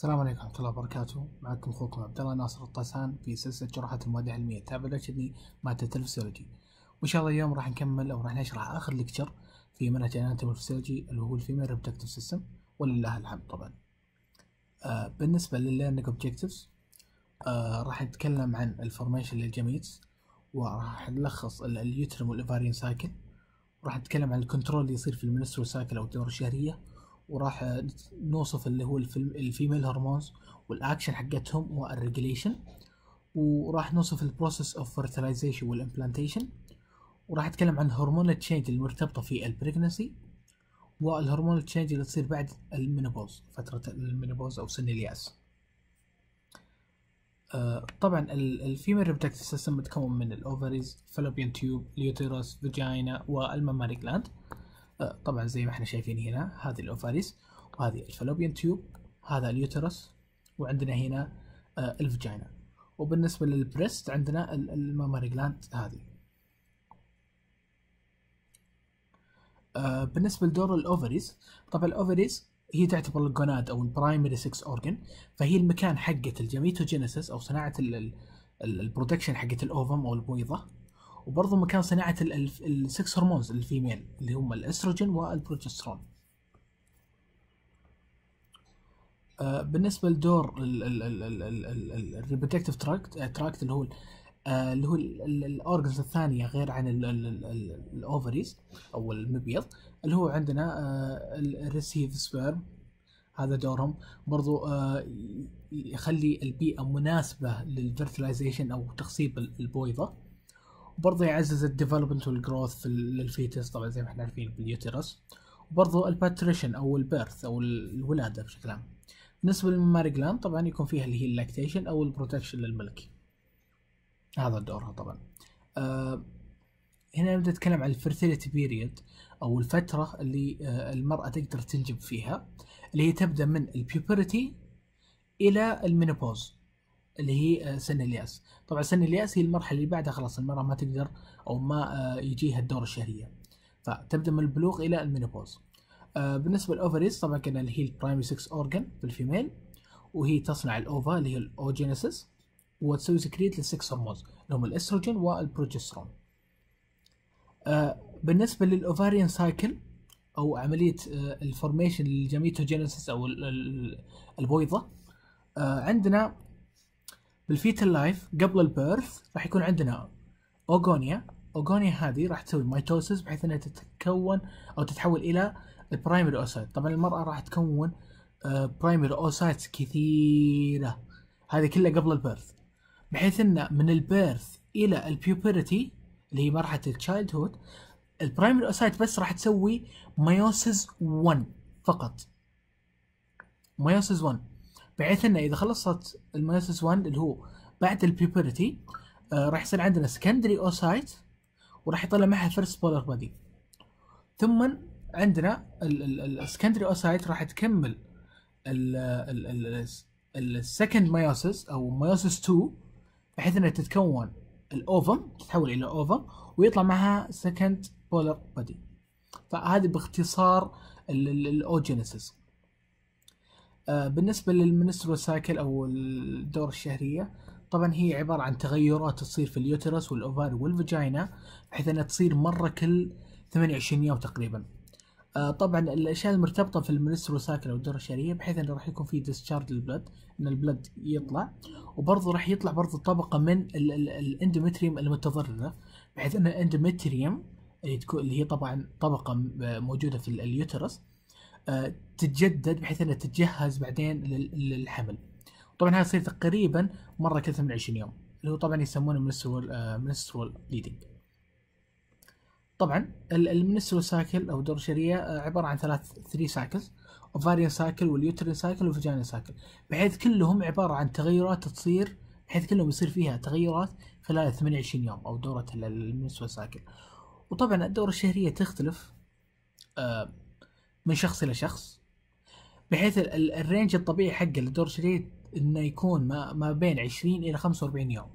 السلام عليكم ورحمة الله وبركاته، معكم أخوكم عبد الله ناصر الطسان في سلسلة جراحة المواد العلمية تابع لجنة مادة الفسيولوجي، وإن شاء الله اليوم راح نكمل أو راح نشرح آخر ليكتشر في منهج أناتومي الفسيولوجي اللي هو الفيميل ريبتكتيف سيستم ولله الحمد طبعا. آه بالنسبة للليرنينج أوبجيكتيفز آه راح نتكلم عن الفورميشن للجميتس وراح نلخص اليوترم والإيفارين سايكل وراح نتكلم عن الكنترول اللي يصير في المنسترو سايكل أو الدورة الشهرية وراح نوصف اللي هو الفيلم الفيميل هرمونز والاكشن حقتهم والريجليشن وراح نوصف البروسيس اوف فيرتلايزيشن والامبلانتيشن وراح اتكلم عن هرمون التشينج المرتبطه في البريجنسي والهرمون التشينج اللي تصير بعد المينوبوز فتره المينوبوز او سن الياس آه، طبعا الفيميل ريبتكتيف سيستم متكون من الاوفريز فالوبيان تيوب اليوتيروس فيجينا والماماري جلاند طبعا زي ما احنا شايفين هنا هذه الأوفاريس وهذه الفالوبيان تيوب هذا اليوترس وعندنا هنا آه، الفجينا وبالنسبة للبريست عندنا الماماري جلاند هذه آه، بالنسبة لدور الأوفريز طبعا الأوفريز هي تعتبر الجوناد أو البرايمري سكس أورجن فهي المكان حقة الجيميتوجينيسيس أو صناعة البرودكشن حقة الأوفم أو البويضة وبرضه مكان صناعه السكس هرمونز الفيميل اللي هم الاستروجين والبروجسترون بالنسبه لدور الريبروتكتيف تراكت تراكت اللي هو اللي هو الاورجنز الثانيه غير عن الاوفريز او المبيض اللي هو عندنا الريسيف سبيرم هذا دورهم برضو يخلي البيئه مناسبه للفيرتلايزيشن او تخصيب البويضه برضه يعزز الديفلوبمنت والجروث للفيتس طبعا زي ما احنا عارفين اليوترس وبرضه الباتريشن او البيرث او الولاده بشكل عام بالنسبه للماري جلاند طبعا يكون فيها اللي هي اللاكتيشن او البروتكشن للملك هذا دورها طبعا آه هنا نبدا نتكلم عن الفيرتيليتي بيريد او الفتره اللي آه المراه تقدر تنجب فيها اللي هي تبدا من البيوبرتي الى المينوبوز اللي هي آه، سن الياس طبعا سن الياس هي المرحله اللي بعدها خلاص المراه ما تقدر او ما آه، يجيها الدوره الشهريه فتبدا من البلوغ الى المينوبوز آه، بالنسبه للاوفريز طبعا كان اللي هي البرايمري سكس اورجن في الفيميل وهي تصنع الاوفا اللي هي الاوجينيسيس وتسوي سكريت للسكس هرمونز اللي هم الاستروجين والبروجسترون بالنسبه للاوفاريان سايكل او عمليه الفورميشن للجميتوجينيسيس او البويضه عندنا بالفيتال لايف قبل البيرث راح يكون عندنا اوغونيا اوغونيا هذه راح تسوي ميتوسيس بحيث انها تتكون او تتحول الى البرايمري اوسايت طبعا المراه راح تكون آه، برايمري اوسايتس كثيره هذه كلها قبل البيرث بحيث ان من البيرث الى البيوبرتي اللي هي مرحله التشايلد هود البرايمري اوسايت بس راح تسوي ميوسيس 1 فقط ميوسيس 1 بحيث انه اذا خلصت الميوسس 1 اللي هو بعد البيبرتي آه راح يصير عندنا سكندري اوسايت وراح يطلع معها فيرست بولر بادي ثم عندنا السكندري اوسايت راح تكمل السكند ميوسس او ميوسس 2 بحيث انها تتكون الاوفم تتحول الى اوفم ويطلع معها سكند بولر بادي فهذه باختصار الاوجينيسيس آه، بالنسبة للمنسترو سايكل أو الدورة الشهرية طبعا هي عبارة عن تغيرات تصير في اليوترس والأوفاري والفجاينا بحيث أنها تصير مرة كل 28 يوم تقريبا آه، طبعا الاشياء المرتبطه في المنسترو سايكل او الدوره الشهريه بحيث انه راح يكون في ديسشارج للبلد ان البلد يطلع وبرضه راح يطلع برضه طبقه من الاندومتريوم المتضرره بحيث ان الاندومتريوم اللي اللي هي طبعا طبقه موجوده في اليوترس آه، تتجدد بحيث انها تتجهز بعدين للحمل طبعا هذا يصير تقريبا مره كل 28 يوم اللي هو طبعا يسمونه منسترول منسترول بليدنج طبعا المنسترول سايكل او دور الشريه آه، عباره عن ثلاث ثري سايكلز اوفاريان سايكل واليوترين سايكل والفجانين سايكل بحيث كلهم عباره عن تغيرات تصير بحيث كلهم يصير فيها تغيرات خلال 28 يوم او دوره المنسترول سايكل وطبعا الدوره الشهريه تختلف آه، من شخص الى شخص بحيث الرينج الطبيعي حقه للدور الشديد انه يكون ما, ما بين 20 الى 45 يوم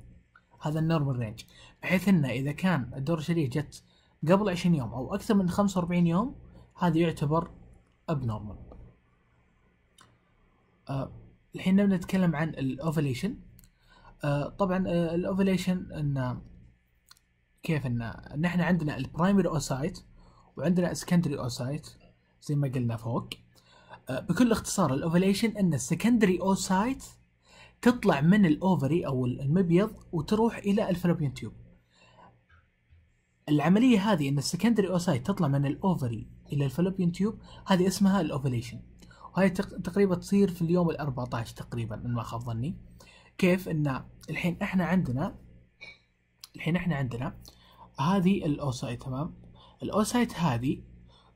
هذا النورمال رينج بحيث انه اذا كان الدور الشديد جت قبل 20 يوم او اكثر من 45 يوم هذا يعتبر ابنورمال أه الحين نبدا نتكلم عن الاوفليشن أه طبعا أه الاوفليشن ان كيف ان نحن عندنا البرايمري اوسايت وعندنا السكندري اوسايت زي ما قلنا فوق أه، بكل اختصار الاوفيليشن ان السكندري اوسايت تطلع من الاوفري او المبيض وتروح الى الفلوبيان تيوب العمليه هذه ان السكندري اوسايت تطلع من الاوفري الى الفلوبيان تيوب هذه اسمها الاوفيليشن وهي تقريبا تصير في اليوم ال14 تقريبا ان ما خاب ظني كيف ان الحين احنا عندنا الحين احنا عندنا هذه الاوسايت تمام الاوسايت هذه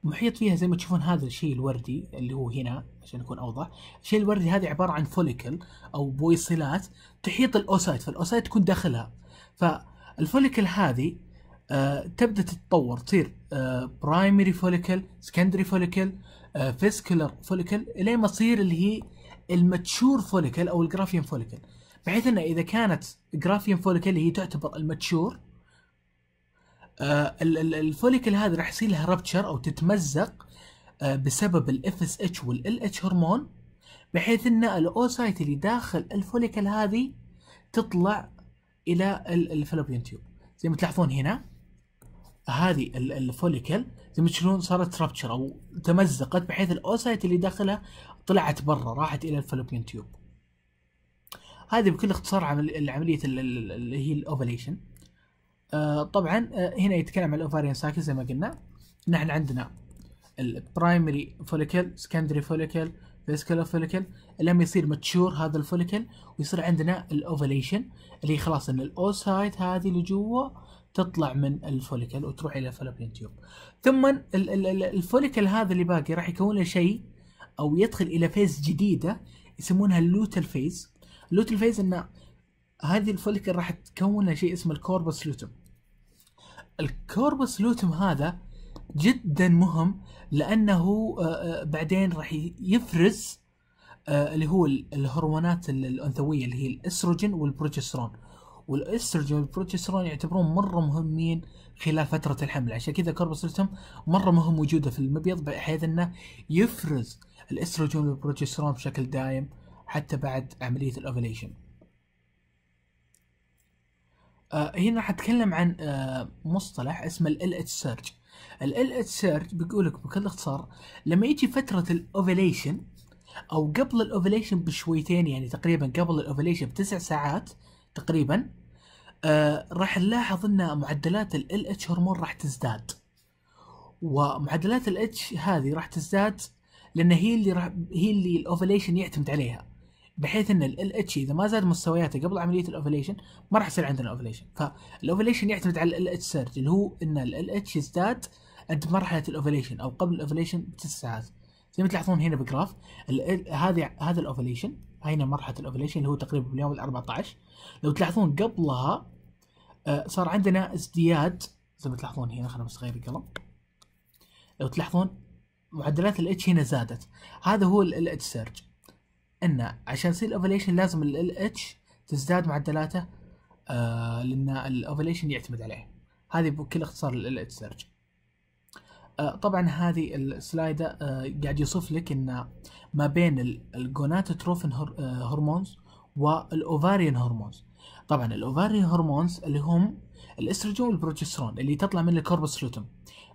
محيط فيها زي ما تشوفون هذا الشيء الوردي اللي هو هنا عشان يكون اوضح الشيء الوردي هذا عباره عن فوليكل او بويصلات تحيط الاوسايت فالاوسايت تكون داخلها فالفوليكل هذه آه تبدا تتطور تصير برايمري فوليكل سكندري فوليكل فيسكولر فوليكل الين ما تصير اللي هي الماتشور فوليكل او الجرافيان فوليكل بحيث انه اذا كانت جرافيان فوليكل هي تعتبر الماتشور آه، الفوليكل هذا راح يصير لها ربتشر او تتمزق آه، بسبب الاف اس اتش والال اتش هرمون بحيث ان الاوسايت اللي داخل الفوليكل هذه تطلع الى الفالوبيان تيوب زي ما تلاحظون هنا هذه الفوليكل زي ما تشوفون صارت ربتشر او تمزقت بحيث الاوسايت اللي داخلها طلعت برا راحت الى الفالوبيان تيوب هذه بكل اختصار عمل عمليه اللي هي الاوفليشن آه، طبعا آه، هنا يتكلم عن الاوفاريان سايكل زي ما قلنا نحن عندنا البرايمري فوليكل سكندري فوليكل فيسكولار فوليكل لما يصير ماتشور هذا الفوليكل ويصير عندنا الاوفليشن اللي خلاص ان الاوسايت هذه اللي جوا تطلع من الفوليكل وتروح الى الفلوبين تيوب ثم الفوليكل هذا اللي باقي راح يكون له شيء او يدخل الى فيز جديده يسمونها اللوتل فيز اللوتل فيز انه هذه الفوليكل راح تكون شيء اسمه الكوربس لوتم الكوربس لوتم هذا جدا مهم لانه آه، آه، بعدين راح يفرز آه، اللي هو الهرمونات الانثويه اللي هي الاستروجين والبروجسترون والاستروجين والبروجسترون يعتبرون مره مهمين خلال فتره الحمل عشان كذا كوربس لوتم مره مهم وجوده في المبيض بحيث انه يفرز الاستروجين والبروجسترون بشكل دائم حتى بعد عمليه الاوفليشن آه، هنا حتكلم عن آه، مصطلح اسمه ال اتش سيرج ال اتش سيرج بيقول لك بكل اختصار لما يجي فتره الاوفيليشن او قبل الاوفيليشن بشويتين يعني تقريبا قبل الاوفيليشن بتسع ساعات تقريبا آه راح نلاحظ ان معدلات ال اتش هرمون راح تزداد ومعدلات ال اتش هذه راح تزداد لان هي اللي راح هي اللي الاوفيليشن يعتمد عليها بحيث ان ال اتش اذا ما زاد مستوياته قبل عمليه الاوفيليشن ما راح يصير عندنا اوفيليشن فالاوفيليشن يعتمد على ال اتش سيرج اللي هو ان ال اتش يزداد عند مرحله الاوفيليشن او قبل الاوفيليشن بتسع ساعات زي ما تلاحظون هنا بجراف هذه هذا الاوفيليشن هنا مرحله الاوفيليشن اللي هو تقريبا باليوم ال 14 لو تلاحظون قبلها آه، صار عندنا ازدياد زي ما تلاحظون هنا خلينا بس القلم لو تلاحظون معدلات الاتش هنا زادت هذا هو الاتش سيرج ان عشان يصير الاوفليشن لازم ال اتش تزداد معدلاته آه لان الاوفليشن يعتمد عليه هذه بكل اختصار ال اتش آه، سيرج طبعا هذه السلايدة آه قاعد يوصف لك ان ما بين الجوناتوتروفين هرمونز والاوفاريان هرمونز طبعا الاوفاريان هرمونز اللي هم الاستروجين والبروجسترون اللي تطلع من الكوربس لوتم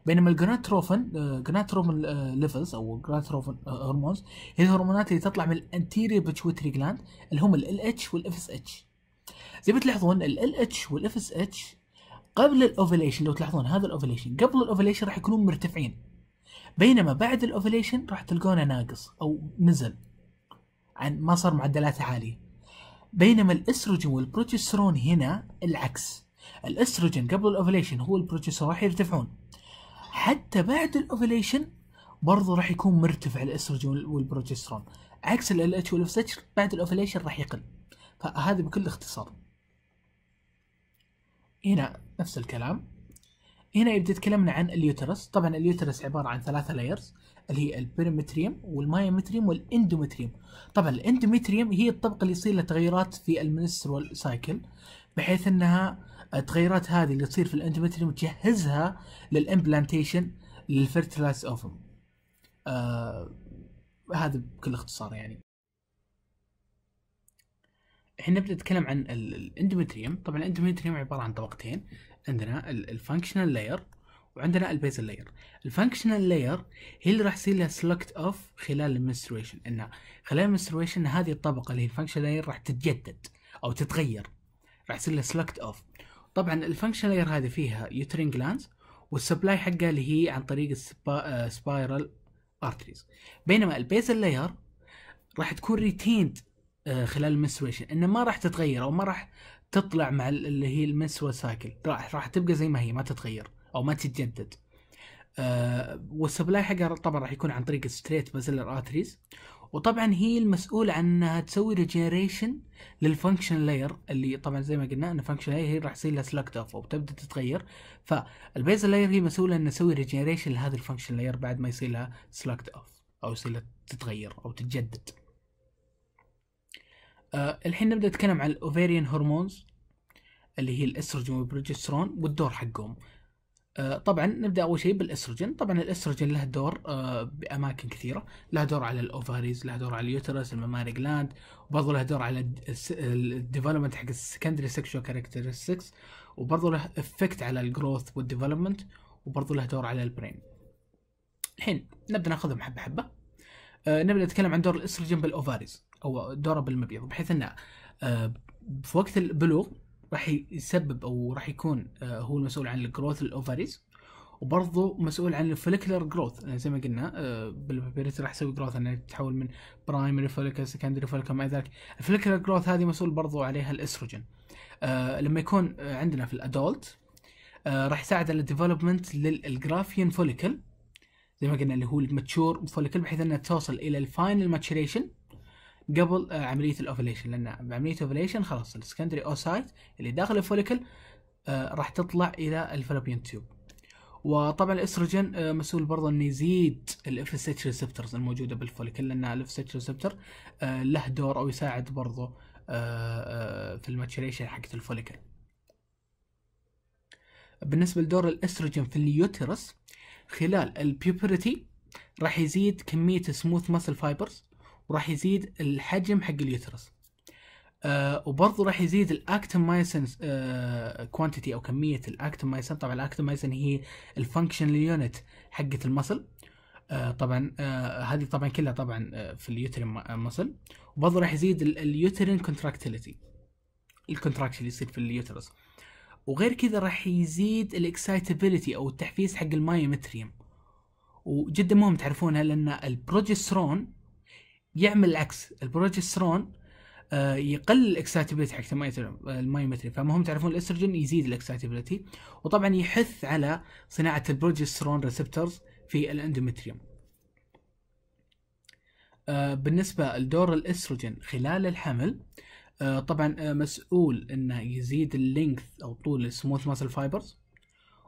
بينما الجناتروفن آه، جناتروفن ليفلز آه، او جناتروفن آه، هرمونز هي الهرمونات اللي تطلع من الانتيريور بيتشوتري جلاند اللي هم ال اتش والاف اس اتش زي ما تلاحظون ال اتش والاف اس اتش قبل الاوفيليشن لو تلاحظون هذا الاوفيليشن قبل الاوفيليشن راح يكونون مرتفعين بينما بعد الاوفيليشن راح تلقونه ناقص او نزل عن ما صار معدلاته عاليه بينما الاستروجين والبروجسترون هنا العكس الاستروجين قبل الاوفيليشن هو البروجسترون راح يرتفعون حتى بعد الاوفيليشن برضه راح يكون مرتفع الاستروجين والبروجسترون عكس ال اتش بعد الاوفيليشن راح يقل فهذا بكل اختصار هنا نفس الكلام هنا يبدا تكلمنا عن اليوترس طبعا اليوترس عباره عن ثلاثه لايرز اللي هي البريمتريم والمايومتريوم والاندومتريوم طبعا الاندومتريوم هي الطبقه اللي يصير لها تغيرات في المنسترول سايكل بحيث انها التغيرات هذه اللي تصير في الاندومتريوم تجهزها للامبلانتيشن للفيرتلايز اوفم آه هذا بكل اختصار يعني احنا نبدا نتكلم عن الاندومتريوم طبعا الاندومتريوم عباره عن طبقتين عندنا الفانكشنال لاير وعندنا البيزل لاير الفانكشنال لاير هي اللي راح يصير لها سلكت اوف خلال المنستريشن ان خلال المنستريشن هذه الطبقه اللي هي الفانكشنال لاير راح تتجدد او تتغير راح يصير لها سلكت اوف طبعا الفانكشن لاير هذه فيها يوترين جلانز والسبلاي حقها اللي هي عن طريق السبا... سبايرال ارتريز بينما البيزل لاير راح تكون ريتيند آه، خلال المنسويشن انه ما راح تتغير او ما راح تطلع مع اللي هي المنسوال سايكل راح راح تبقى زي ما هي ما تتغير او ما تتجدد آه والسبلاي حقها طبعا راح يكون عن طريق ستريت بازلر ارتريز وطبعا هي المسؤولة عن انها تسوي ريجنريشن للفانكشن لاير اللي طبعا زي ما قلنا ان الفانكشن لاير هي راح يصير لها سلاكت اوف وبتبدا تتغير فالبيز لاير هي مسؤولة ان تسوي ريجنريشن لهذه الفانكشن لاير بعد ما يصير لها سلاكت اوف او يصير لها تتغير او تتجدد أه الحين نبدا نتكلم عن الاوفيريان هرمونز اللي هي الاستروجين والبروجسترون والدور حقهم آه، طبعا نبدا اول شيء بالاستروجين طبعا الاستروجين له دور آه، باماكن كثيره له دور على الاوفاريز له دور على اليوترس الماماري جلاند وبرضه له دور على الديفلوبمنت حق السكندري سيكشوال كاركترستكس وبرضه له افكت على الجروث والديفلوبمنت وبرضه له دور على البرين الحين نبدا ناخذهم حبه حبه آه، نبدا نتكلم عن دور الاستروجين بالاوفاريز او دوره بالمبيض بحيث انه في وقت البلوغ راح يسبب او راح يكون آه، هو المسؤول عن الجروث الاوفريز وبرضه مسؤول عن الفوليكولر يعني جروث زي ما قلنا آه، بالبيبيريت راح يسوي جروث انه تتحول من برايمري فوليكل سكندري فوليكل الى ذلك الفوليكولر جروث هذه مسؤول برضه عليها الاستروجين آه، لما يكون عندنا في الادولت راح يساعد على الديفلوبمنت للجرافيان فوليكل زي ما قلنا اللي هو الماتشور فوليكل بحيث انها توصل الى الفاينل ماتشوريشن قبل آه، عمليه الاوفيليشن لان بعمليه الاوفيليشن خلاص السكندري اوسايت اللي داخل الفوليكل آه، راح تطلع الى الفالوبيان تيوب وطبعا الاستروجين آه، مسؤول برضه انه يزيد الاف اس اتش ريسبترز الموجوده بالفوليكل لان الاف اس اتش ريسبتر له دور او يساعد برضه في الماتشريشن حقت الفوليكل بالنسبه لدور الاستروجين في اليوترس خلال البيوبرتي راح يزيد كميه سموث ماسل فايبرز وراح يزيد الحجم حق اليوترس آه وبرضه راح يزيد الاكتمايسن آه كوانتيتي او كميه الاكتمايسن طبعا الاكتمايسن هي الفانكشنال يونت حقه المصل آه طبعا آه هذه طبعا كلها طبعا آه، في اليوترين آه، مصل وبرضه راح يزيد اليوترين كونتراكتيليتي الكونتراكشن اللي يصير في اليوترس وغير كذا راح يزيد الاكسايتابيلتي او التحفيز حق المايومتريوم وجدا مهم تعرفونها لان البروجسترون يعمل العكس البروجسترون آه، يقلل الاكسايتبلتي حق المايومتري آه، فمهم تعرفون الاستروجين يزيد الاكسايتبلتي وطبعا يحث على صناعه البروجسترون ريسبتورز في الاندومتريوم آه، بالنسبه لدور الاستروجين خلال الحمل طبعا مسؤول انه يزيد اللينث او طول السموث ماسل فايبرز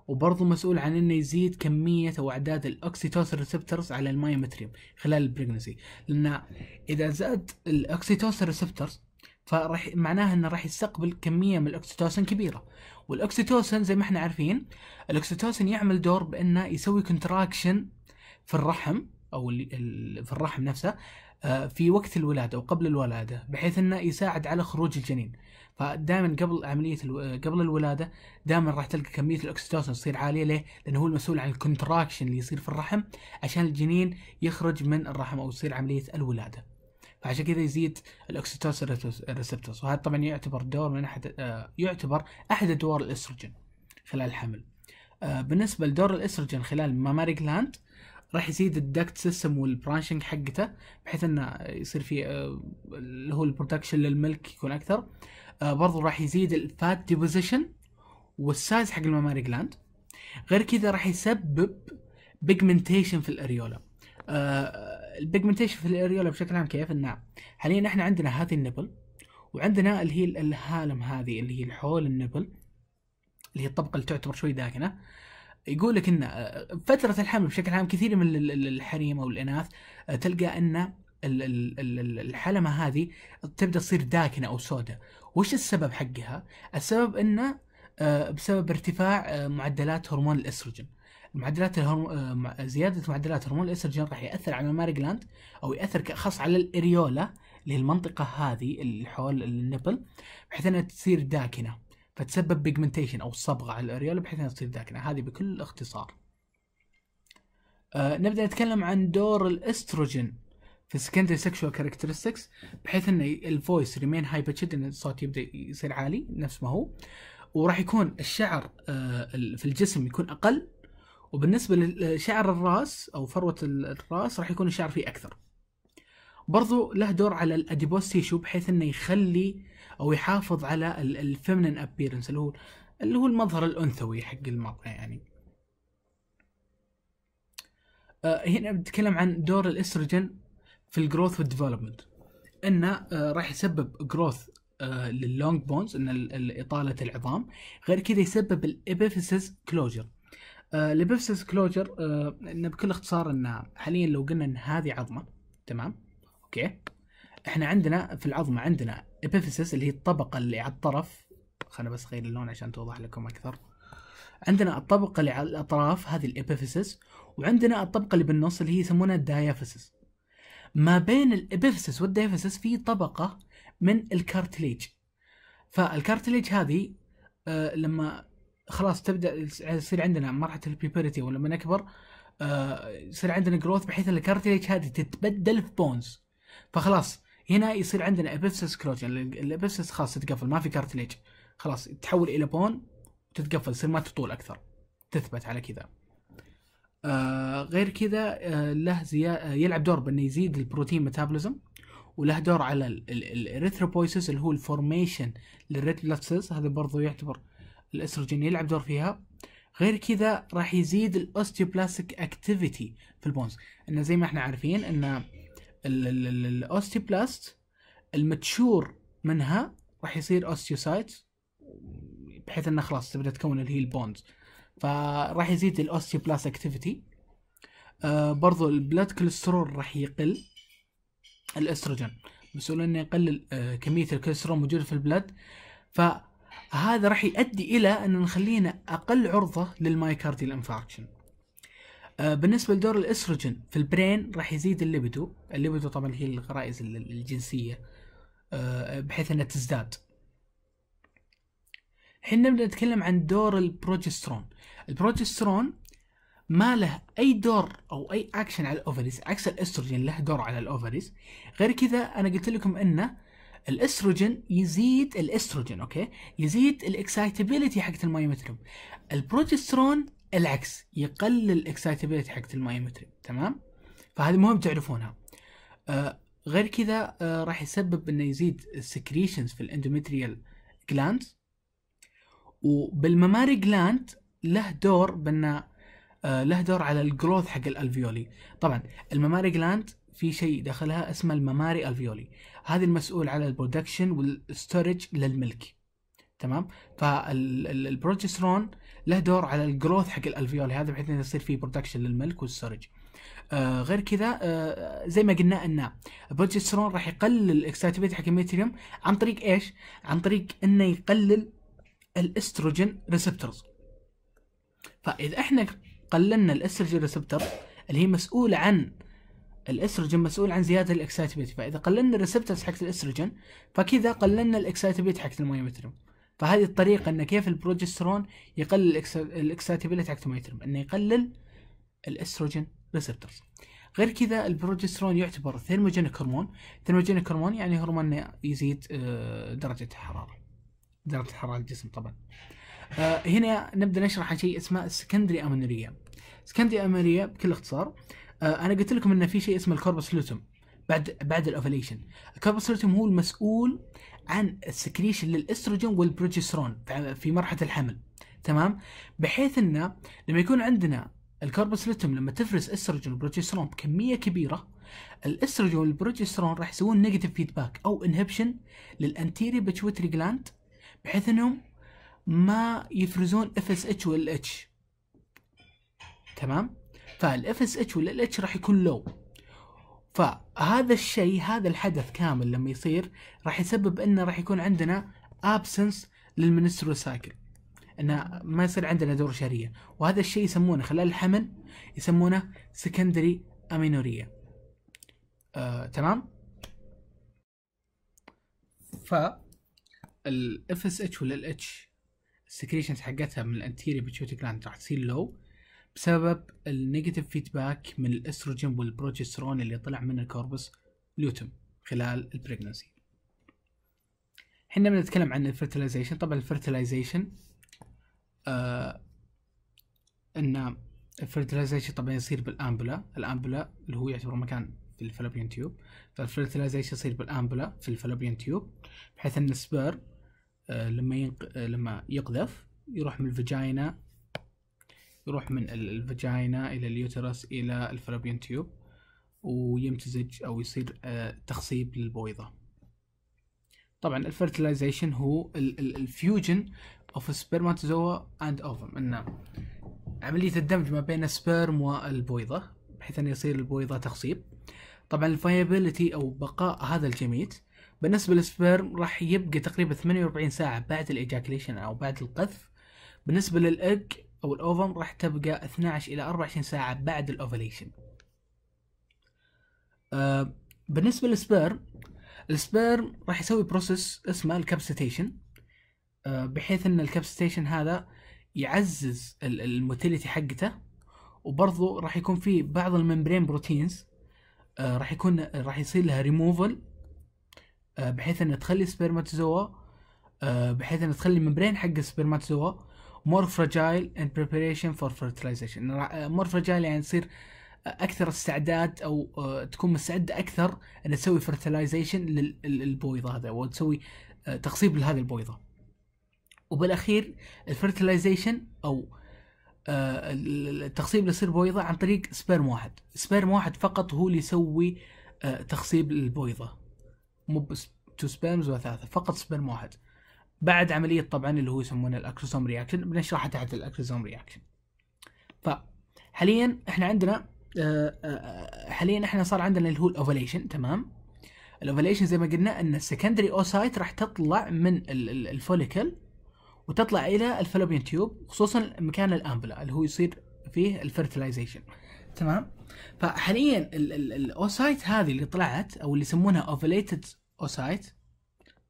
وبرضه مسؤول عن انه يزيد كميه او اعداد الاوكسيتوسن ريسبترز على المايومتريوم خلال البريجنسي لان اذا زاد الاوكسيتوسن ريسبترز فراح معناها انه راح يستقبل كميه من الاوكسيتوسن كبيره والاوكسيتوسن زي ما احنا عارفين الاوكسيتوسن يعمل دور بانه يسوي كونتراكشن في الرحم او في الرحم نفسه آه، في وقت الولاده وقبل الولاده بحيث انه يساعد على خروج الجنين فدائما قبل عمليه الو... آه، قبل الولاده دائما راح تلقى كميه الاكسيتوسن تصير عاليه ليه؟ لانه هو المسؤول عن الكونتراكشن اللي يصير في الرحم عشان الجنين يخرج من الرحم او يصير عمليه الولاده. فعشان كذا يزيد الاكسيتوسن ريسبتورز وهذا طبعا يعتبر دور من احد آه، يعتبر احد ادوار الاستروجين خلال الحمل. بالنسبه لدور الاستروجين خلال الماماري جلاند راح يزيد الدكت سيستم والبرانشنج حقته بحيث انه يصير في آه، اللي هو البرودكشن للملك يكون اكثر آه، برضو راح يزيد الفات ديبوزيشن والسايز حق الماماري جلاند غير كذا راح يسبب بيجمنتيشن في الاريولا آه، البيجمنتيشن في الاريولا بشكل عام كيف انه حاليا احنا عندنا هذه النبل وعندنا اللي هي الهالم هذه اللي هي حول النبل اللي هي الطبقه اللي تعتبر شوي داكنه يقول لك ان آه، فتره الحمل بشكل عام كثير من الحريم او الاناث آه، تلقى ان الحلمه هذه تبدا تصير داكنه او سوداء وش السبب حقها السبب انه آه، بسبب ارتفاع معدلات هرمون الاستروجين معدلات الهرم... زياده معدلات هرمون الاستروجين راح ياثر على الماري جلاند او ياثر خاص على الاريولا اللي هي المنطقه هذه اللي حول النبل بحيث انها تصير داكنه فتسبب بيجمنتيشن او صبغه على الاريول بحيث انها تصير داكنه هذه بكل اختصار آه نبدا نتكلم عن دور الاستروجين في secondary سيكشوال كاركترستكس بحيث ان الفويس ريمين هاي باتشد ان الصوت يبدا يصير عالي نفس ما هو وراح يكون الشعر آه في الجسم يكون اقل وبالنسبه لشعر الراس او فروه الراس راح يكون الشعر فيه اكثر برضو له دور على الاديبوس تيشو بحيث انه يخلي او يحافظ على الفيمنن ابيرنس اللي هو اللي هو المظهر الانثوي حق المراه يعني آه هنا بنتكلم عن دور الاستروجين في الجروث والديفلوبمنت انه آه راح يسبب جروث آه لللونج بونز ان اطاله العظام غير كذا يسبب الابيفيسز كلوجر الابيفيسز كلوجر انه بكل اختصار انه حاليا لو قلنا ان هذه عظمه تمام اوكي احنا عندنا في العظمه عندنا ابيفيسس اللي هي الطبقه اللي على الطرف خلنا بس اغير اللون عشان توضح لكم اكثر عندنا الطبقه اللي على الاطراف هذه الابيفيسس وعندنا الطبقه اللي بالنص اللي هي يسمونها الدايافيسس ما بين الابيفيسس والدايافيسس في طبقه من الكارتليج فالكارتليج هذه آه لما خلاص تبدا يصير عندنا مرحله البيبرتي ولما نكبر آه يصير عندنا جروث بحيث الكارتليج هذه تتبدل في بونز فخلاص هنا يصير عندنا ابسس كلوج يعني الابسس خلاص تتقفل ما في كارتليج خلاص تحول الى بون وتتقفل تصير ما تطول اكثر تثبت على كذا آه غير كذا آه له زي... آه يلعب دور بانه يزيد البروتين ميتابوليزم وله دور على الاريثروبويسس اللي هو الفورميشن للريد بلاد سيلز هذا برضو يعتبر الاستروجين يلعب دور فيها غير كذا راح يزيد الاوستيوبلاستيك اكتيفيتي في البونز انه زي ما احنا عارفين انه الاوستيبلاست المتشور منها راح يصير اوستيوسايت بحيث انه خلاص تبدا تكون اللي هي فراح يزيد الاوستيوبلاست اكتيفيتي آه برضو البلاد كوليسترول راح يقل الاستروجين مسؤول انه يقلل آه كميه الكوليسترول موجوده في البلاد فهذا راح يؤدي الى ان نخلينا اقل عرضه للمايكارديال انفاركشن آه، بالنسبه لدور الاستروجين في البرين راح يزيد الليبيدو الليبيدو طبعا هي الغرائز الجنسيه آه، بحيث انها تزداد الحين نبدا نتكلم عن دور البروجسترون البروجسترون ما له اي دور او اي اكشن على الاوفريز عكس الاستروجين له دور على الاوفريز غير كذا انا قلت لكم انه الاستروجين يزيد الاستروجين اوكي يزيد الاكسايتابيلتي حقت المايومتريوم البروجسترون العكس يقلل الاكسايتابيلتي حقت المايومتريوم تمام فهذه مهم تعرفونها آه غير كذا آه راح يسبب انه يزيد السكريشنز في الاندوميتريال جلاندز وبالمماري جلاند له دور بان آه له دور على الجروث حق الالفيولي طبعا المماري جلاند في شيء داخلها اسمه المماري الفيولي هذا المسؤول على البرودكشن والستورج للملك تمام فالبروجسترون له دور على الجروث حق الالفيولي هذا بحيث انه يصير فيه برودكشن للملك والستورج آه غير كذا آه زي ما قلنا ان البروجسترون راح يقلل الاكساتيفيتي حق الميتريوم عن طريق ايش؟ عن طريق انه يقلل الاستروجين ريسبتورز فاذا احنا قللنا الاستروجين ريسبتور اللي هي مسؤوله عن الاستروجين مسؤول عن زياده الاكسايتبيتي فاذا قللنا الريسبترز حقت الاستروجين فكذا قللنا الاكسايتبيتي حقت الميومترم فهذه الطريقه ان كيف البروجسترون يقلل الاكسايتبيتي حقت الميومترم انه يقلل الاستروجين ريسبترز غير كذا البروجسترون يعتبر ثيرموجينيك هرمون ثيرموجينيك هرمون يعني هرمون يزيد آه، درجه الحراره درجه حراره الجسم طبعا آه، هنا نبدا نشرح عن شيء اسمه السكندري امينوريا سكندري امينوريا بكل اختصار آه، انا قلت لكم ان في شيء اسمه الكوربس لوتوم بعد بعد الاوفليشن الكوربس لوتوم هو المسؤول عن السكريشن للاستروجين والبروجسترون في مرحله الحمل تمام بحيث انه لما يكون عندنا الكوربس لوتوم لما تفرز استروجين وبروجسترون بكميه كبيره الاستروجين والبروجسترون راح يسوون نيجاتيف فيدباك او انهبشن للانتيري بتشوتري جلاند بحيث انهم ما يفرزون اف اس اتش وال اتش تمام فالاف اس اتش والاتش راح يكون لو فهذا الشيء هذا الحدث كامل لما يصير راح يسبب انه راح يكون عندنا ابسنس للمنسترول سايكل انه ما يصير عندنا دورة شهرية وهذا الشيء يسمونه خلال الحمل يسمونه سكندري امينوريا آه، تمام ف الاف اس اتش ولا الاتش السكريشنز حقتها من الانتيري بتشوتي جلاند راح تصير لو بسبب النيجاتيف فيدباك من الاستروجين والبروجسترون اللي طلع من الكوربس لوتم خلال البريجنسي احنا بنتكلم عن الفرتلايزيشن طبعا الفرتلايزيشن آه ان الفرتلايزيشن طبعا يصير بالامبلا الامبلا اللي هو يعتبر مكان في الفالوبيان تيوب فالفرتلايزيشن يصير بالامبلا في الفلوبيان تيوب بحيث ان السبير آه لما ينق... آه لما يقذف يروح من الفجاينا يروح من الفجاينا إلى اليوترس إلى الفالوبيان تيوب ويمتزج أو يصير آه، تخصيب للبويضة طبعا الفرتلايزيشن هو الفيوجن اوف سبرماتوزوا اند اوفم انه عملية الدمج ما بين السبرم والبويضة بحيث انه يصير البويضة تخصيب طبعا الفايبلتي او بقاء هذا الجميت بالنسبة للسبرم راح يبقى تقريبا 48 ساعة بعد الايجاكليشن او بعد القذف بالنسبة للاج او الاوفم راح تبقى 12 الى 24 ساعه بعد الاوفليشن آه بالنسبه للسبيرم السبيرم راح يسوي بروسيس اسمه الكابسيتيشن آه بحيث ان الكابسيتيشن هذا يعزز الموتيليتي حقته وبرضه راح يكون في بعض الممبرين بروتينز آه راح يكون راح يصير لها ريموفل آه، بحيث انها تخلي سبيرماتوزوا آه، بحيث انها تخلي الممبرين حق السبرماتوزوا more fragile in preparation for fertilization more fragile يعني تصير اكثر استعداد او آه، تكون مستعده اكثر ان تسوي fertilization للبويضه هذا وتسوي آه، تخصيب لهذه البويضه وبالاخير الفرتلايزيشن او آه، التخصيب يصير بويضه عن طريق سبيرم واحد سبيرم واحد فقط هو اللي يسوي تخصيب للبويضه مو تو سبيرمز وثلاثه فقط سبيرم واحد بعد عمليه طبعا اللي هو يسمونه الاكسوسوم رياكشن بنشرحها تحت الاكسوسوم رياكشن فحاليا احنا عندنا آه، آه، حاليا احنا صار عندنا اللي هو الاوفليشن تمام الاوفليشن زي ما قلنا ان السكندري اوسايت راح تطلع من الفوليكل وتطلع الى الفلوبين تيوب خصوصا مكان الامبلا اللي هو يصير فيه الفيرتلايزيشن تمام فحاليا الاوسايت هذه اللي طلعت او اللي يسمونها اوفليتد اوسايت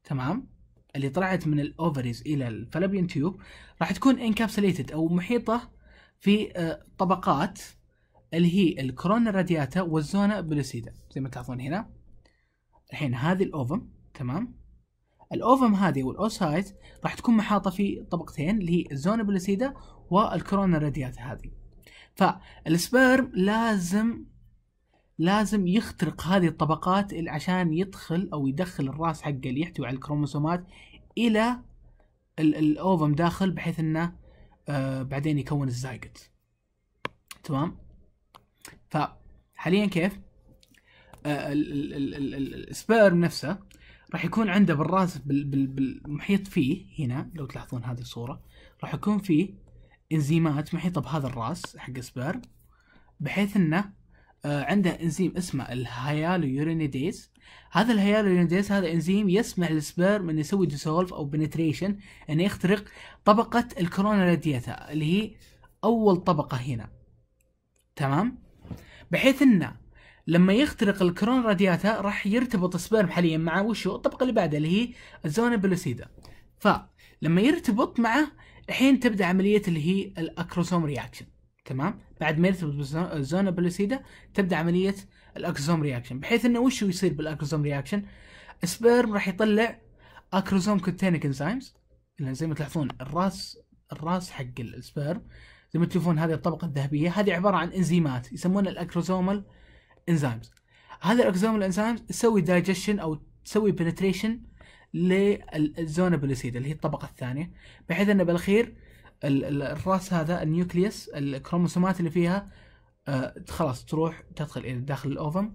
تمام اللي طلعت من الاوفريز الى الفلابيان تيوب راح تكون انكابسليتد او محيطه في آه، طبقات اللي هي الكورونا رادياتا والزونا بلوسيدا زي ما تلاحظون هنا الحين هذه الاوفم تمام الاوفم هذه والاوسايت راح تكون محاطه في طبقتين اللي هي الزونا بلوسيدا والكورونا رادياتا هذه فالسبيرم لازم لازم يخترق هذه الطبقات عشان يدخل او يدخل الراس حقه اللي يحتوي على الكروموسومات الى الاوفم داخل بحيث انه آه، بعدين يكون الزايجت تمام فحاليا كيف آه، السبيرم نفسه راح يكون عنده بالراس بالمحيط فيه هنا لو تلاحظون هذه الصوره راح يكون فيه انزيمات محيطه بهذا الراس حق السبيرم بحيث انه آه، عنده انزيم اسمه الهيالويورينيديز هذا الهيالويورينيديز هذا انزيم يسمح للسبيرم انه يسوي ديسولف او بنتريشن انه يخترق طبقه الكورونا رادياتا اللي هي اول طبقه هنا تمام بحيث انه لما يخترق الكرون رادياتا راح يرتبط سبيرم حاليا مع وشو الطبقه اللي بعدها اللي هي الزونا بلوسيدا فلما يرتبط معه الحين تبدا عمليه اللي هي الاكروسوم رياكشن تمام بعد ما يرتبط بالزونا بلوسيدا تبدا عمليه الاكروزوم رياكشن بحيث انه وش يصير بالاكروزوم رياكشن سبيرم راح يطلع اكروزوم كونتيننج انزيمز زي ما تلاحظون الراس الراس حق السبيرم زي ما تشوفون هذه الطبقه الذهبيه هذه عباره عن انزيمات يسمونها الاكروزومال انزيمز هذا الاكزومال انزيمز تسوي دايجشن او تسوي بنتريشن للزونا بلوسيدا اللي هي الطبقه الثانيه بحيث انه بالاخير الراس هذا النيوكليوس الكروموسومات اللي فيها آه، خلاص تروح تدخل الى داخل الاوفم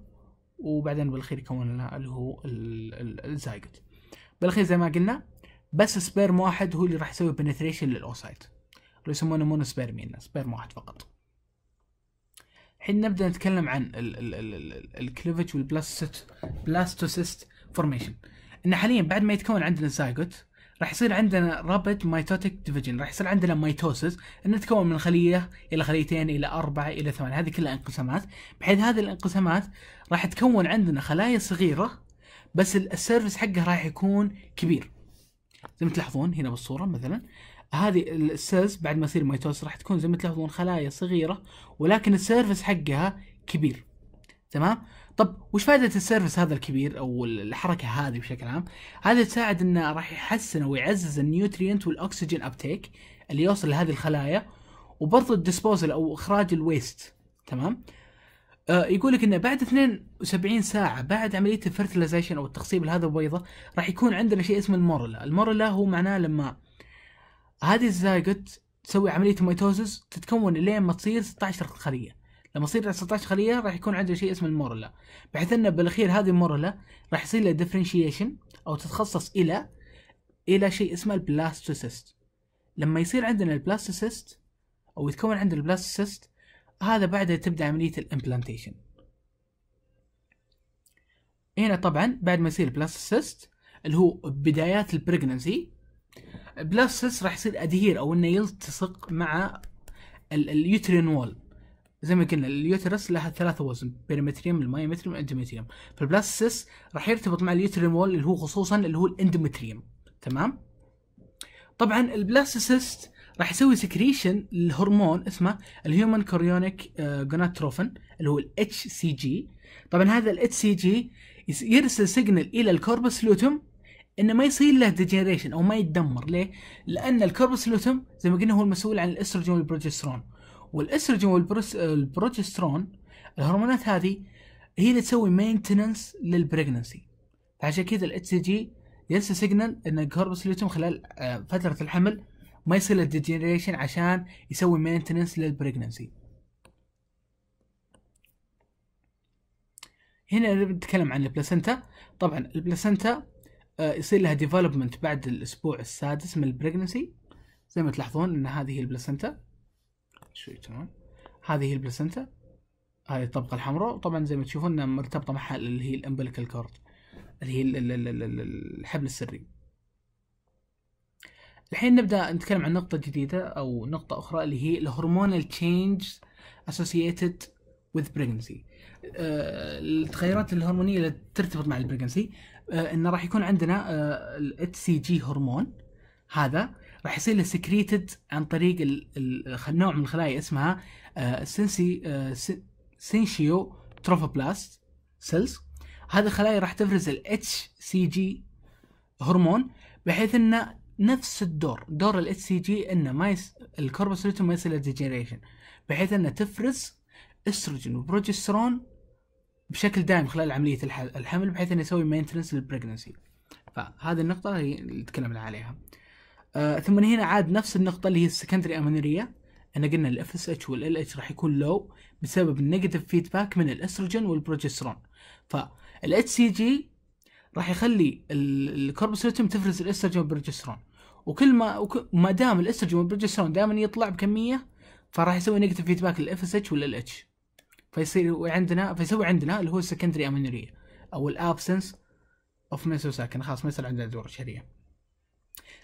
وبعدين بالاخير يكون لنا اللي هو الزايجوت بالاخير زي ما قلنا بس سبيرم واحد هو اللي راح يسوي بنتريشن للاوسايت اللي يسمونه مونو يعني سبيرمين سبيرم واحد فقط الحين نبدا نتكلم عن الكليفج والبلاستوسيست فورميشن ان حاليا بعد ما يتكون عندنا الزايجوت راح يصير عندنا رابط ميتوتيك ديفيجن راح يصير عندنا ميتوسس انه تتكون من خليه الى خليتين الى اربعه الى ثمانيه هذه كلها انقسامات بحيث هذه الانقسامات راح تكون عندنا خلايا صغيره بس السيرفس حقه راح يكون كبير زي ما تلاحظون هنا بالصوره مثلا هذه السيلز بعد ما يصير ميتوس راح تكون زي ما تلاحظون خلايا صغيره ولكن السيرفس حقها كبير تمام طب وش فائده السيرفس هذا الكبير او الحركه هذه بشكل عام هذا تساعد انه راح يحسن ويعزز النيوترينت والاكسجين ابتيك اللي يوصل لهذه الخلايا وبرضه الديسبوزل او اخراج الويست تمام آه يقول لك انه بعد 72 ساعه بعد عمليه الفرتلايزيشن او التخصيب لهذا البيضه راح يكون عندنا شيء اسمه المورلا المورلا هو معناه لما هذه الزايجوت تسوي عمليه ميتوزس تتكون لين ما تصير 16 خليه لما يصير 19 خليه راح يكون عنده شيء اسمه المورلا بحيث انه بالاخير هذه المورلا راح يصير لها ديفرنشيشن او تتخصص الى الى شيء اسمه البلاستوسيست لما يصير عندنا البلاستوسيست او يتكون عندنا البلاستوسيست هذا بعدها تبدا عمليه الامبلانتيشن هنا طبعا بعد ما يصير البلاستوسيست اللي هو بدايات البريجننسي البلاستوسيست راح يصير ادهير او انه يلتصق مع اليوترين وول زي ما قلنا اليوترس لها ثلاث وزن بيريمتريوم المايومتريوم الاندومتريوم فالبلاستس راح يرتبط مع اليوتريم وول اللي هو خصوصا اللي هو الاندومتريوم تمام طبعا البلاستيسيست راح يسوي سكريشن للهرمون اسمه الهيومن كوريونيك جوناتروفن آه، اللي هو الاتش سي جي طبعا هذا الاتش سي جي يرسل سيجنال الى الكوربس لوتوم انه ما يصير له ديجنريشن او ما يتدمر ليه؟ لان الكوربس لوتوم زي ما قلنا هو المسؤول عن الاستروجين والبروجسترون والاستروجين والبروجسترون الهرمونات هذه هي اللي تسوي مينتننس للبريجنسي فعشان كذا الاتش جي يرسل سيجنال ان الكوربس لوتوم خلال آه، فتره الحمل ما يصير له ديجنريشن عشان يسوي مينتننس للبريجنسي هنا نتكلم عن البلاسنتا طبعا البلاسنتا آه، يصير لها ديفلوبمنت بعد الاسبوع السادس من البريجنسي زي ما تلاحظون ان هذه هي البلاسنتا شوي تمام هذه هي البلاسنتا هذه الطبقة الحمراء وطبعا زي ما تشوفون مرتبطة معها اللي هي الامبليكال كورد اللي هي الحبل السري الحين نبدا نتكلم عن نقطة جديدة او نقطة اخرى اللي هي الهرمونال تشينج اسوسييتد وذ بريجنسي التغيرات الهرمونية اللي ترتبط مع البريجنسي آه، انه راح يكون عندنا الاتش سي جي هرمون هذا راح يصير له سكريتد عن طريق نوع من الخلايا اسمها سنسي سينشيو تروفوبلاست سيلز هذه الخلايا راح تفرز الاتش سي جي هرمون بحيث انه نفس الدور دور الاتش سي جي انه ما يس... الكوربس ما يصير ديجنريشن بحيث انه تفرز استروجين وبروجسترون بشكل دائم خلال عمليه الحمل بحيث انه يسوي مينتنس للبريجنسي فهذه النقطه اللي تكلمنا عليها آه ثم هنا عاد نفس النقطه اللي هي السكندري امينوريا احنا قلنا الاف اس اتش والال اتش راح يكون لو بسبب النيجاتيف فيدباك من الاستروجين والبروجسترون فالاتش سي جي راح يخلي الكوربوسيتوم تفرز الاستروجين والبروجسترون وكل ما وك... ما دام الاستروجين والبروجسترون دائما يطلع بكميه فراح يسوي نيجاتيف فيدباك للاف اس اتش والال اتش فيصير عندنا فيسوي عندنا اللي هو السكندري امينوريا او الابسنس اوف ميسوساكن خلاص ما يصير عندنا دوره شهريه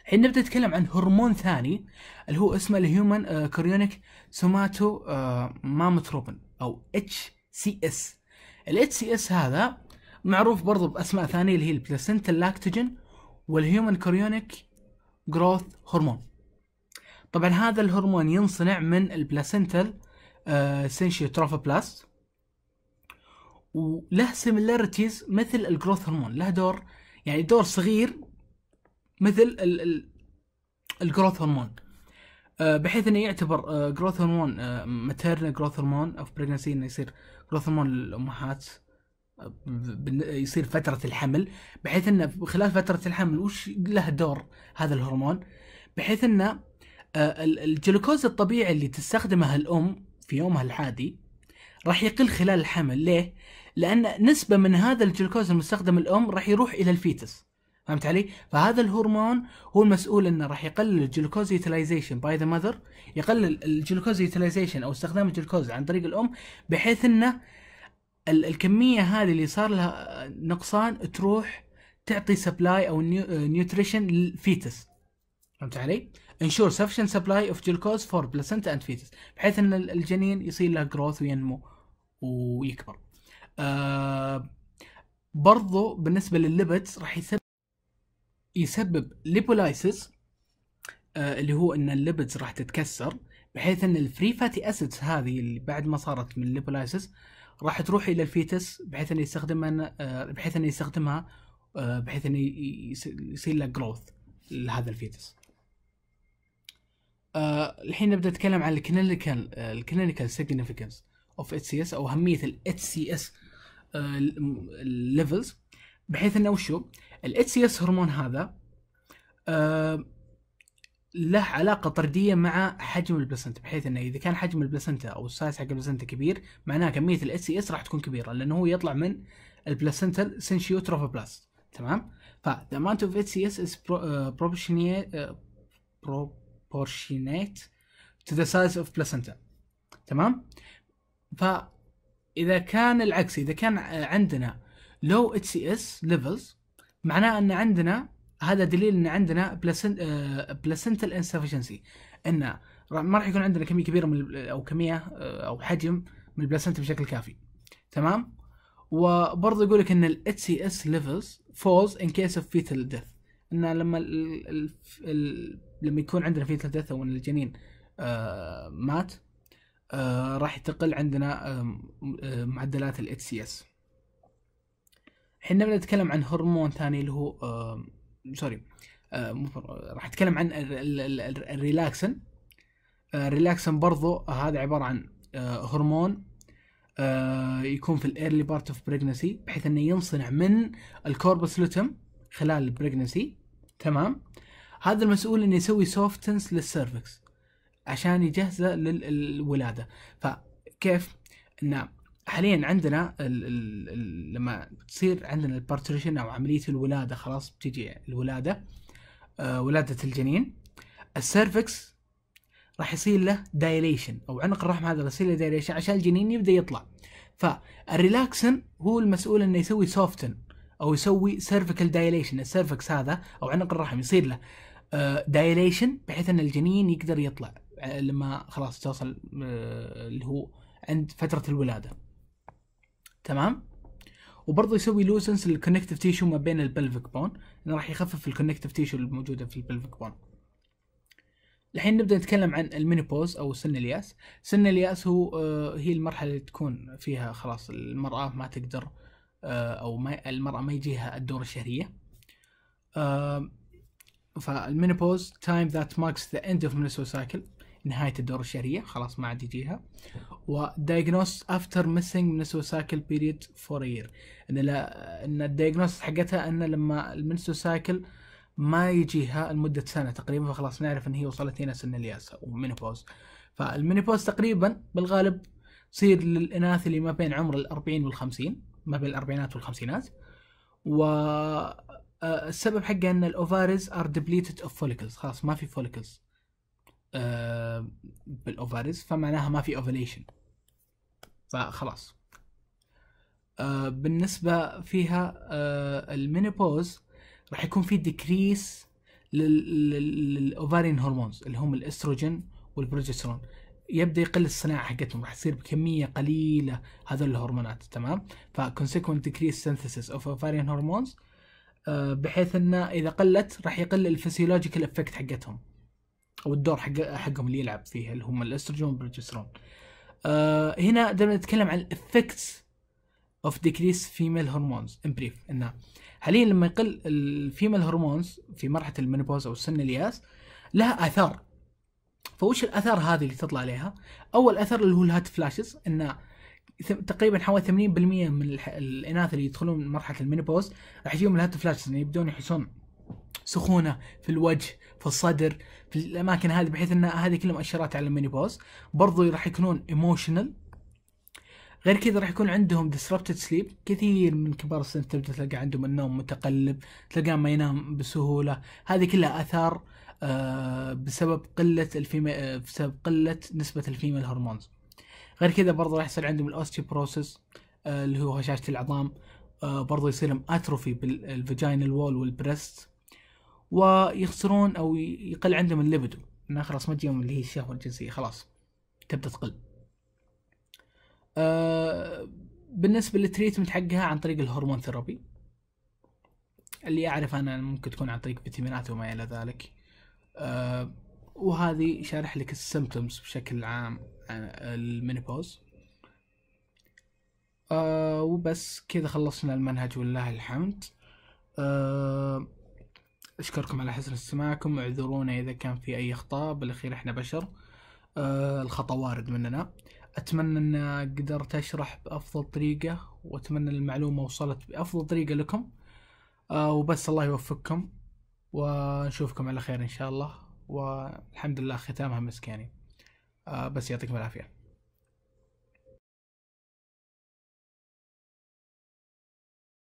الحين نبدا نتكلم عن هرمون ثاني اللي هو اسمه الهيومن كوريونيك سوماتو ماموتروبين او اتش سي اس الاتش سي اس هذا معروف برضو باسماء ثانيه اللي هي البلاسنتا لاكتوجين والهيومن كوريونيك جروث هرمون طبعا هذا الهرمون ينصنع من البلاسنتال سينشيوتروفوبلاست uh, وله سيميلاريتيز مثل الجروث هرمون له دور يعني دور صغير مثل الجروث هرمون آه، بحيث انه يعتبر جروث هرمون ماتيرنال جروث هرمون اوف بريجنسي انه يصير جروث هرمون للامهات آه، يصير فترة الحمل بحيث انه خلال فترة الحمل وش له دور هذا الهرمون بحيث انه آه، الجلوكوز الطبيعي اللي تستخدمه الام في يومها العادي راح يقل خلال الحمل ليه؟ لان نسبة من هذا الجلوكوز المستخدم الام راح يروح الى الفيتس فهمت علي؟ فهذا الهرمون هو المسؤول انه راح يقلل الجلوكوز يوتيلايزيشن باي ذا ماذر يقلل الجلوكوز يوتيلايزيشن او استخدام الجلوكوز عن طريق الام بحيث انه الكميه هذه اللي صار لها نقصان تروح تعطي سبلاي او نيوتريشن للفيتس فهمت علي؟ انشور سفشن سبلاي اوف جلوكوز فور بلاسنتا اند فيتس بحيث ان الجنين يصير له جروث وينمو ويكبر. آه برضو بالنسبه للليبتس راح يسبب ليبولايسس آه اللي هو ان الليبيدز راح تتكسر بحيث ان الفري فاتي اسيدز هذه اللي بعد ما صارت من الليبولايسس راح تروح الى الفيتس بحيث انه يستخدمها آه بحيث انه يستخدمها آه بحيث انه يصير له جروث لهذا الفيتس. آه، الحين نبدا نتكلم عن الكلينيكال الكلينيكال سيجنيفيكانس اوف اتش سي اس او اهميه الاتش سي اس ليفلز بحيث انه وشو الاتش سي اس هرمون هذا آه له علاقة طردية مع حجم البلاسنتا بحيث انه اذا كان حجم البلاسنتا او السايز حق البلاسنتا كبير معناها كمية الاتش سي اس راح تكون كبيرة لانه هو يطلع من البلاسنتا سنشيو تروفوبلاست تمام ف the amount of HCS is آه، آه، proportionate, to the size of placenta تمام فاذا كان العكس اذا كان عندنا لو اتش سي اس ليفلز معناه ان عندنا هذا دليل ان عندنا بلاسنتال انسفشنسي آه، ان ما راح يكون عندنا كميه كبيره من او كميه آه، او حجم من البلاسنت بشكل كافي تمام وبرضه يقول لك ان الاتش سي اس ليفلز فولز ان كيس اوف فيتال ديث ان لما الـ الـ لما يكون عندنا فيتال ديث او ان الجنين آه مات آه راح تقل عندنا آه معدلات الاتش سي اس احنا بنتكلم عن هرمون ثاني اللي هو آه سوري آه راح اتكلم عن الريلاكسن الريلاكسن آه، برضو هذا عباره عن آه هرمون آه يكون في الايرلي بارت اوف بريجنسي بحيث انه ينصنع من الكوربس لوتم خلال البريجنسي تمام هذا المسؤول انه يسوي سوفتنس للسيرفكس عشان يجهزه للولاده فكيف انه حاليا عندنا الـ الـ لما تصير عندنا البارتريشن او عمليه الولاده خلاص بتجي الولاده آه ولاده الجنين السيرفكس راح يصير له دايليشن او عنق الرحم هذا راح يصير له دايليشن عشان الجنين يبدا يطلع فالريلاكسن هو المسؤول انه يسوي سوفتن او يسوي سيرفيكال دايليشن السيرفكس هذا او عنق الرحم يصير له دايليشن آه، بحيث ان الجنين يقدر يطلع آه، لما خلاص توصل آه، اللي هو عند فتره الولاده تمام وبرضه يسوي لوزنس للكونكتيف تيشو ما بين البلفيك بون انه راح يخفف الكونكتيف تيشو الموجوده في البلفيك بون الحين نبدا نتكلم عن المينيبوز او سن الياس سن الياس هو آه، هي المرحله اللي تكون فيها خلاص المراه ما تقدر آه، او ما المراه ما يجيها الدوره الشهريه آه، فالمينيبوز time that marks the end of menstrual cycle نهايه الدوره الشهريه خلاص ما عاد يجيها ودايجنوس افتر ميسنج منسو سايكل بيريد فور اير ان لا ان الدايجنوس حقتها ان لما المنسو سايكل ما يجيها لمده سنه تقريبا فخلاص نعرف ان هي وصلت هنا سن الياس او منوبوز تقريبا بالغالب تصير للاناث اللي ما بين عمر الأربعين والخمسين ما بين الاربعينات والخمسينات و آه، السبب حقه ان الاوفاريز ار ديبليتد اوف فوليكلز خلاص ما في فوليكلز آه، بالاوفاريز فمعناها ما في اوفليشن فخلاص آه، بالنسبة فيها آه، المينيبوز راح يكون في ديكريس للاوفارين هرمونز اللي هم الاستروجين والبروجسترون يبدا يقل الصناعه حقتهم راح تصير بكميه قليله هذول الهرمونات تمام فكونسيكونت ديكريس سينثيسيس اوف اوفارين هرمونز بحيث انه اذا قلت راح يقل الفسيولوجيكال افكت حقتهم او الدور حق حقهم اللي يلعب فيه اللي هم الاستروجين والبروجسترون آه هنا دائما نتكلم عن الافكتس اوف ديكريس فيميل هرمونز ان بريف انه حاليا لما يقل الفيميل هرمونز في مرحله المينوبوز او سن الياس لها اثار فوش الاثار هذه اللي تطلع عليها اول اثر اللي هو الهات فلاشز ان تقريبا حوالي 80% من الاناث اللي يدخلون مرحله المينيبوز راح يجيهم الهات فلاشز يعني يبدون يحسون سخونه في الوجه في الصدر في الاماكن هذه بحيث ان هذه كلها مؤشرات على المينيبوز برضو راح يكونون ايموشنال غير كذا راح يكون عندهم disrupted sleep كثير من كبار السن تبدا تلقى عندهم النوم متقلب تلقاه ما ينام بسهوله هذه كلها اثار آه، بسبب قله الفيمي... آه، بسبب قله نسبه الفيميل هرمونز غير كذا برضه راح يصير عندهم الاوستيوبروسيس آه، اللي هو هشاشه العظام برضو برضه يصير لهم اتروفي بالفاجينال وول والبريست ويخسرون او يقل عندهم الليبدو انه خلاص ما تجيهم اللي هي الشهوه الجنسيه خلاص تبدا تقل. أه بالنسبه للتريتمنت حقها عن طريق الهرمون ثيرابي اللي اعرف انا ممكن تكون عن طريق فيتامينات وما الى ذلك أه وهذه شارح لك السيمبتومز بشكل عام المينيبوز أه وبس كذا خلصنا المنهج والله الحمد أه أشكركم على حسن استماعكم اعذرونا إذا كان في أي أخطاء بالأخير إحنا بشر أه الخطأ وارد مننا أتمنى أن قدرت أشرح بأفضل طريقة وأتمنى المعلومة وصلت بأفضل طريقة لكم أه وبس الله يوفقكم ونشوفكم على خير إن شاء الله والحمد لله ختامها مسك يعني أه بس يعطيكم العافية